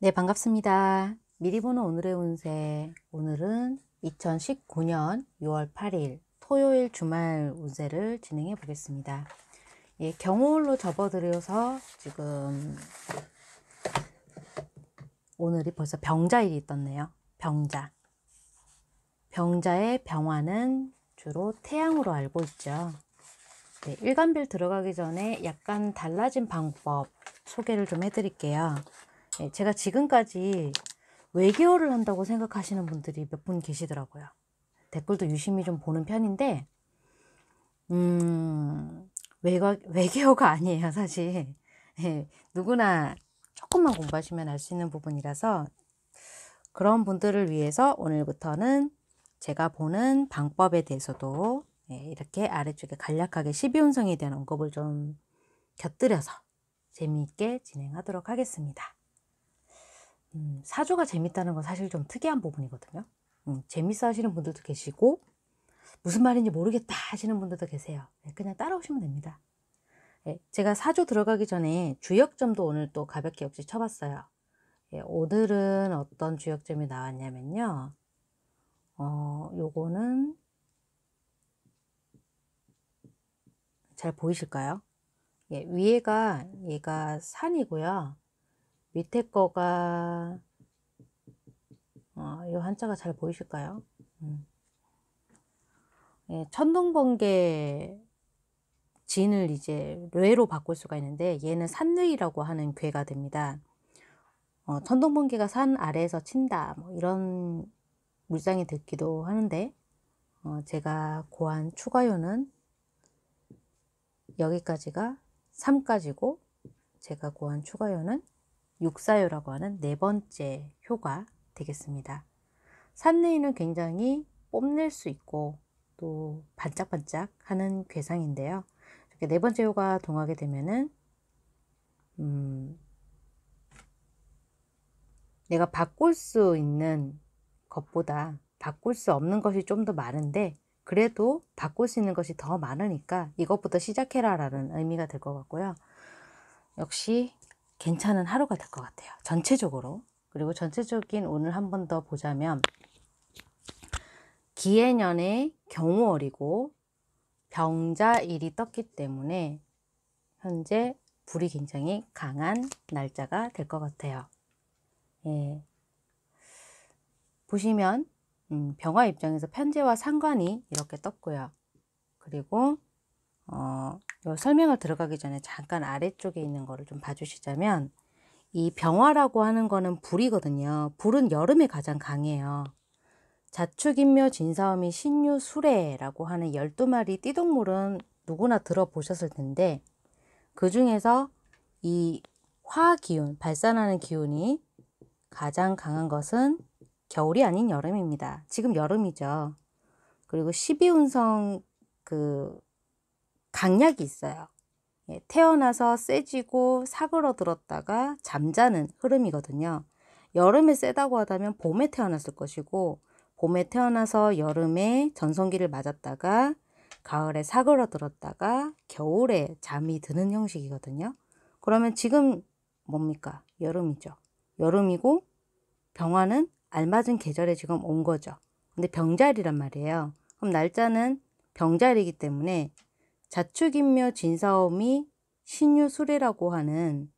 네, 반갑습니다. 미리 보는 오늘의 운세. 오늘은 2019년 6월 8일 토요일 주말 운세를 진행해 보겠습니다. 예, 경호홀로 접어들여서 지금 오늘이 벌써 병자일이 떴네요. 병자. 병자의 병화는 주로 태양으로 알고 있죠. 네, 일간별 들어가기 전에 약간 달라진 방법 소개를 좀 해드릴게요. 네, 제가 지금까지 외계어를 한다고 생각하시는 분들이 몇 분 계시더라고요. 댓글도 유심히 좀 보는 편인데, 음, 외가, 외계어가 아니에요, 사실. 예, 누구나 조금만 공부하시면 알 수 있는 부분이라서 그런 분들을 위해서 오늘부터는 제가 보는 방법에 대해서도 예, 이렇게 아래쪽에 간략하게 12운성에 대한 언급을 좀 곁들여서 재미있게 진행하도록 하겠습니다. 음, 사주가 재밌다는 건 사실 좀 특이한 부분이거든요. 음, 재밌어 하시는 분들도 계시고 무슨 말인지 모르겠다 하시는 분들도 계세요. 예, 그냥 따라오시면 됩니다. 예, 제가 사주 들어가기 전에 주역점도 오늘 또 가볍게 역시 쳐봤어요. 예, 오늘은 어떤 주역점이 나왔냐면요. 어, 요거는 잘 보이실까요? 예, 위에가 얘가 산이고요. 밑에 거가 어, 이 한자가 잘 보이실까요? 음. 예, 천둥번개 진을 이제 뇌로 바꿀 수가 있는데 얘는 산뇌이라고 하는 괴가 됩니다. 어, 천둥번개가 산 아래에서 친다 뭐 이런 물상이 듣기도 하는데 어, 제가 고한 추가요는 여기까지가 3까지고 제가 고한 추가요는 육사요라고 하는 네 번째 효가 되겠습니다. 산내인은 굉장히 뽐낼 수 있고 또 반짝반짝 하는 괴상인데요. 이렇게 네 번째 효가 동하게 되면은 음, 내가 바꿀 수 있는 것보다 바꿀 수 없는 것이 좀 더 많은데 그래도 바꿀 수 있는 것이 더 많으니까 이것부터 시작해라 라는 의미가 될 것 같고요. 역시 괜찮은 하루가 될 것 같아요. 전체적으로. 그리고 전체적인 오늘 한 번 더 보자면 기해년의 경우월이고 병자일이 떴기 때문에 현재 불이 굉장히 강한 날짜가 될 것 같아요. 예. 보시면 음, 병화 입장에서 편제와 상관이 이렇게 떴고요. 그리고 어, 설명을 들어가기 전에 잠깐 아래쪽에 있는 거를 좀 봐주시자면 이 병화라고 하는 거는 불이거든요. 불은 여름에 가장 강해요. 자축인묘 진사오미 신유 수레라고 하는 12마리 띠동물은 누구나 들어보셨을 텐데 그 중에서 이 화기운, 발산하는 기운이 가장 강한 것은 겨울이 아닌 여름입니다. 지금 여름이죠. 그리고 12운성 그 강약이 있어요. 예, 태어나서 쎄지고 사그러들었다가 잠자는 흐름이거든요. 여름에 쎄다고 하다면 봄에 태어났을 것이고 봄에 태어나서 여름에 전성기를 맞았다가 가을에 사그러들었다가 겨울에 잠이 드는 형식이거든요. 그러면 지금 뭡니까? 여름이죠. 여름이고 병화는 알맞은 계절에 지금 온 거죠. 근데 병자리란 말이에요. 그럼 날짜는 병자리이기 때문에 자축인묘 진사오미 신유수레라고 하는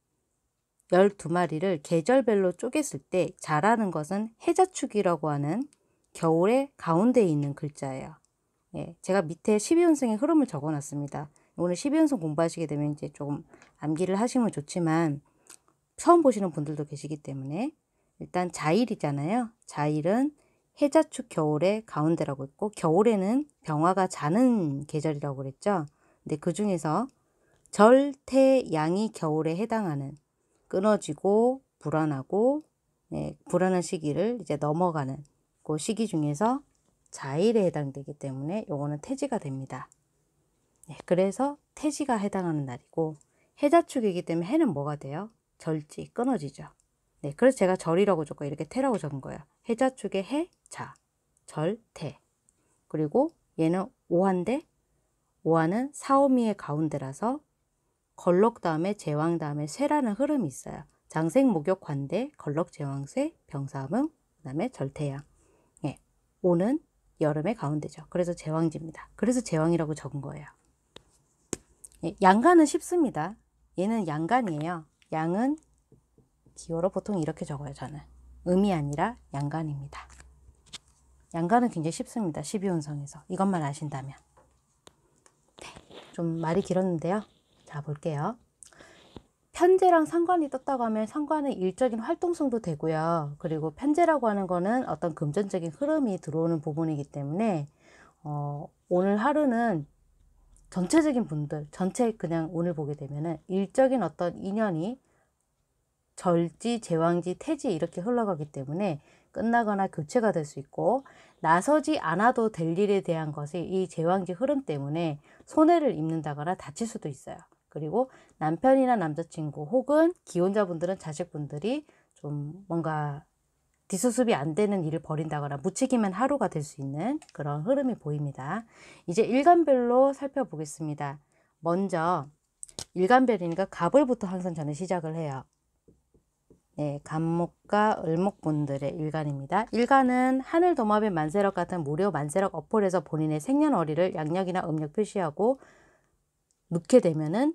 12마리를 계절별로 쪼갰을 때 자라는 것은 해자축이라고 하는 겨울의 가운데에 있는 글자예요. 예, 제가 밑에 1 2운성의 흐름을 적어놨습니다. 오늘 1 2운성 공부하시게 되면 이제 조금 암기를 하시면 좋지만 처음 보시는 분들도 계시기 때문에 일단 자일이잖아요. 자일은 해자축 겨울의 가운데라고 있고 겨울에는 병화가 자는 계절이라고 그랬죠. 근데 그 중에서 절태양이 겨울에 해당하는 끊어지고 불안하고 예, 불안한 시기를 이제 넘어가는 그 시기 중에서 자일에 해당되기 때문에 요거는 태지가 됩니다. 예, 그래서 태지가 해당하는 날이고 해자축이기 때문에 해는 뭐가 돼요? 절지, 끊어지죠. 네, 그래서 제가 절이라고 적고 이렇게 태라고 적은 거예요. 해자축의 해, 자, 절, 태. 그리고 얘는 오한데 오화는 사오미의 가운데라서 걸럭 다음에 제왕 다음에 쇠라는 흐름이 있어요. 장생, 목욕, 관대, 걸럭, 제왕, 쇠, 병사음, 그 다음에 절태양. 예, 오는 여름의 가운데죠. 그래서 제왕지입니다. 그래서 제왕이라고 적은 거예요. 예, 양간은 쉽습니다. 얘는 양간이에요. 양은 기호로 보통 이렇게 적어요. 저는 음이 아니라 양간입니다. 양간은 굉장히 쉽습니다. 12운성에서 이것만 아신다면. 좀 말이 길었는데요. 자, 볼게요. 편제랑 상관이 떴다고 하면 상관은 일적인 활동성도 되고요. 그리고 편제라고 하는 거는 어떤 금전적인 흐름이 들어오는 부분이기 때문에 어, 오늘 하루는 전체적인 분들, 전체 그냥 오늘 보게 되면은 일적인 어떤 인연이 절지, 제왕지, 태지 이렇게 흘러가기 때문에 끝나거나 교체가 될 수 있고 나서지 않아도 될 일에 대한 것이 이 제왕제 흐름 때문에 손해를 입는다거나 다칠 수도 있어요. 그리고 남편이나 남자친구 혹은 기혼자분들은 자식분들이 좀 뭔가 뒤수습이 안 되는 일을 벌인다거나 무책임한 하루가 될 수 있는 그런 흐름이 보입니다. 이제 일간별로 살펴보겠습니다. 먼저 일간별이니까 갑을부터 항상 저는 시작을 해요. 네, 간목과 을목분들의 일간입니다. 일간은 하늘 도마뱀 만세력 같은 무료 만세력 어플에서 본인의 생년월일을 양력이나 음력 표시하고 넣게 되면은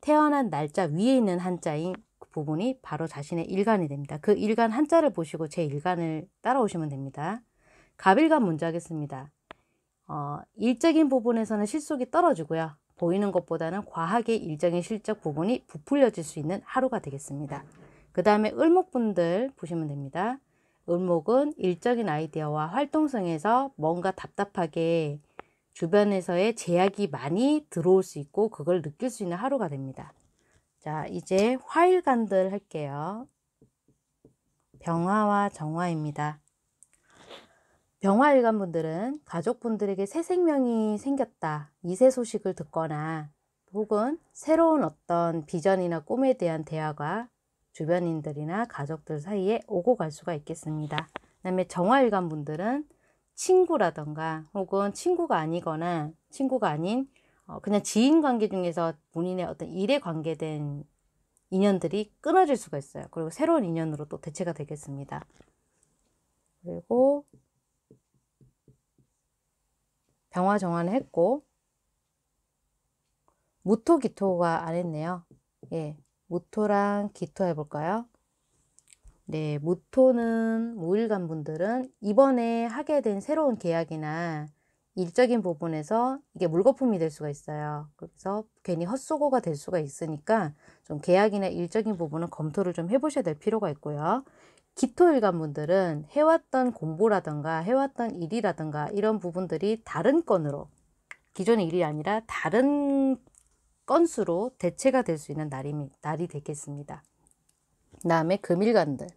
태어난 날짜 위에 있는 한자인 그 부분이 바로 자신의 일간이 됩니다. 그 일간 한자를 보시고 제 일간을 따라오시면 됩니다. 갑일간 문제 하겠습니다. 어, 일적인 부분에서는 실속이 떨어지고요. 보이는 것보다는 과하게 일정의 실적 부분이 부풀려질 수 있는 하루가 되겠습니다. 그 다음에 을목분들 보시면 됩니다. 을목은 일적인 아이디어와 활동성에서 뭔가 답답하게 주변에서의 제약이 많이 들어올 수 있고 그걸 느낄 수 있는 하루가 됩니다. 자 이제 화일간들 할게요. 병화와 정화입니다. 병화일간 분들은 가족분들에게 새 생명이 생겼다 이세 소식을 듣거나 혹은 새로운 어떤 비전이나 꿈에 대한 대화가 주변인들이나 가족들 사이에 오고 갈 수가 있겠습니다. 그 다음에 정화일관 분들은 친구라던가 혹은 친구가 아니거나 친구가 아닌 어, 그냥 지인 관계 중에서 본인의 어떤 일에 관계된 인연들이 끊어질 수가 있어요. 그리고 새로운 인연으로 또 대체가 되겠습니다. 그리고 병화 정화는 했고 무토 기토가 안 했네요. 예, 무토랑 기토 해볼까요? 네, 무토는 무일간 분들은 이번에 하게 된 새로운 계약이나 일적인 부분에서 이게 물거품이 될 수가 있어요. 그래서 괜히 헛수고가 될 수가 있으니까 좀 계약이나 일적인 부분은 검토를 좀 해보셔야 될 필요가 있고요. 기토일간 분들은 해왔던 공부라든가 해왔던 일이라든가 이런 부분들이 다른 건으로 기존의 일이 아니라 다른 건수로 대체가 될 수 있는 날이, 날이 되겠습니다. 다음에 금일간들.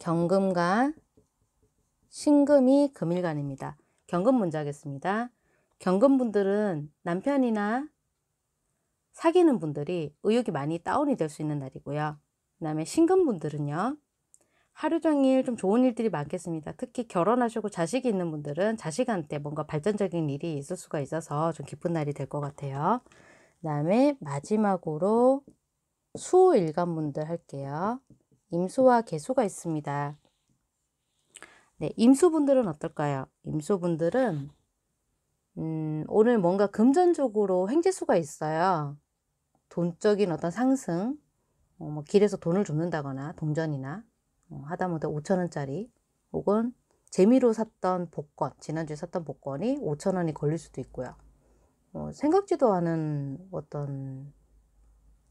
경금과 신금이 금일간입니다. 경금 문제 하겠습니다. 경금분들은 남편이나 사귀는 분들이 의욕이 많이 다운이 될 수 있는 날이고요. 그 다음에 신금분들은요. 하루 종일 좀 좋은 일들이 많겠습니다. 특히 결혼하시고 자식이 있는 분들은 자식한테 뭔가 발전적인 일이 있을 수가 있어서 좀 기쁜 날이 될 것 같아요. 그 다음에 마지막으로 수일간분들 할게요. 임수와 개수가 있습니다. 네, 임수분들은 어떨까요? 임수분들은 음, 오늘 뭔가 금전적으로 횡재수가 있어요. 돈적인 어떤 상승, 어, 뭐 길에서 돈을 줍는다거나 동전이나 어, 하다못해 5천원짜리 혹은 재미로 샀던 복권, 지난주에 샀던 복권이 5천원이 걸릴 수도 있고요. 어, 생각지도 않은 어떤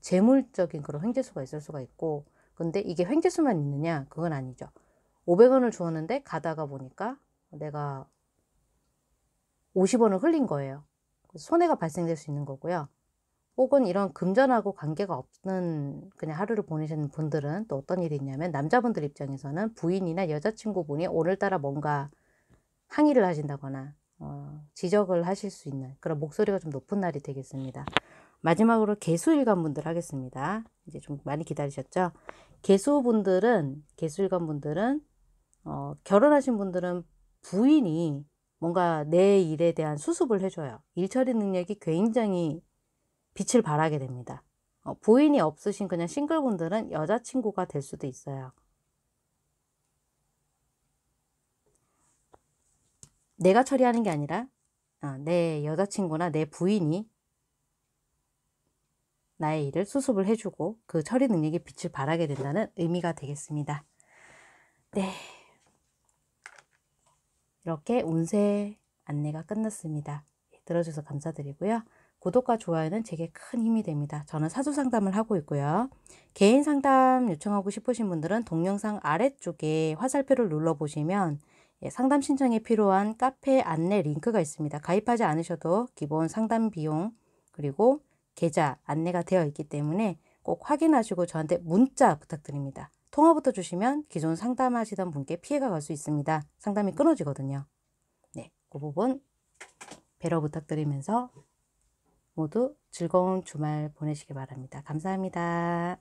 재물적인 그런 횡재수가 있을 수가 있고 근데 이게 횡재수만 있느냐? 그건 아니죠. 500원을 주었는데 가다가 보니까 내가 50원을 흘린 거예요. 손해가 발생될 수 있는 거고요. 혹은 이런 금전하고 관계가 없는 그냥 하루를 보내시는 분들은 또 어떤 일이 있냐면 남자분들 입장에서는 부인이나 여자친구분이 오늘따라 뭔가 항의를 하신다거나 어, 지적을 하실 수 있는 그런 목소리가 좀 높은 날이 되겠습니다. 마지막으로 개수일간분들 하겠습니다. 이제 좀 많이 기다리셨죠? 개수분들은 개수일간분들은 어, 결혼하신 분들은 부인이 뭔가 내 일에 대한 수습을 해줘요. 일처리 능력이 굉장히 빛을 발하게 됩니다. 어, 부인이 없으신 그냥 싱글분들은 여자친구가 될 수도 있어요. 내가 처리하는 게 아니라 아, 내 여자친구나 내 부인이 나의 일을 수습을 해주고 그 처리 능력이 빛을 발하게 된다는 의미가 되겠습니다. 네. 이렇게 운세 안내가 끝났습니다. 예, 들어주셔서 감사드리고요. 구독과 좋아요는 제게 큰 힘이 됩니다. 저는 사주 상담을 하고 있고요. 개인 상담 요청하고 싶으신 분들은 동영상 아래쪽에 화살표를 눌러보시면 예, 상담 신청에 필요한 카페 안내 링크가 있습니다. 가입하지 않으셔도 기본 상담 비용 그리고 계좌 안내가 되어 있기 때문에 꼭 확인하시고 저한테 문자 부탁드립니다. 통화부터 주시면 기존 상담하시던 분께 피해가 갈 수 있습니다. 상담이 끊어지거든요. 네, 그 부분 배려 부탁드리면서 모두 즐거운 주말 보내시기 바랍니다. 감사합니다.